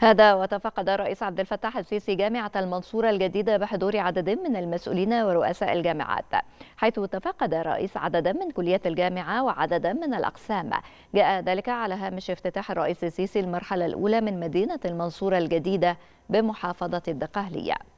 هذا وتفقد الرئيس عبد الفتاح السيسي جامعة المنصورة الجديدة بحضور عدد من المسؤولين ورؤساء الجامعات حيث تفقد الرئيس عددا من كليات الجامعة وعددا من الأقسام جاء ذلك على هامش افتتاح الرئيس السيسي المرحلة الأولى من مدينة المنصورة الجديدة بمحافظة الدقهلية